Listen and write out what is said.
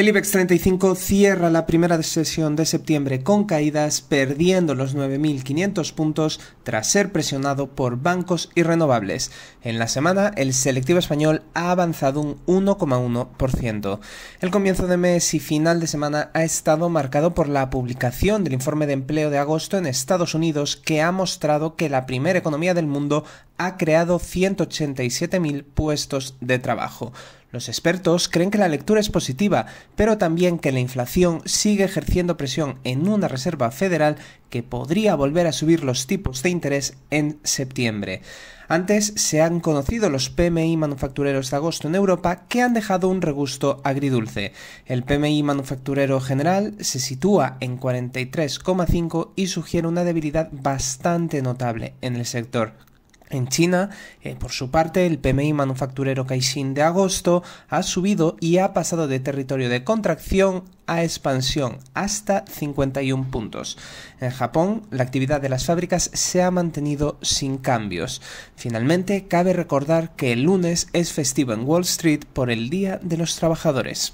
El IBEX 35 cierra la primera sesión de septiembre con caídas, perdiendo los 9.500 puntos tras ser presionado por bancos y renovables. En la semana, el selectivo español ha avanzado un 1,1%. El comienzo de mes y final de semana ha estado marcado por la publicación del informe de empleo de agosto en Estados Unidos, que ha mostrado que la primera economía del mundo ha creado 187.000 puestos de trabajo. Los expertos creen que la lectura es positiva, pero también que la inflación sigue ejerciendo presión en una Reserva Federal que podría volver a subir los tipos de interés en septiembre. Antes se han conocido los PMI manufactureros de agosto en Europa que han dejado un regusto agridulce. El PMI manufacturero general se sitúa en 43,5 y sugiere una debilidad bastante notable en el sector en China, eh, por su parte, el PMI manufacturero Caixin de agosto ha subido y ha pasado de territorio de contracción a expansión, hasta 51 puntos. En Japón, la actividad de las fábricas se ha mantenido sin cambios. Finalmente, cabe recordar que el lunes es festivo en Wall Street por el Día de los Trabajadores.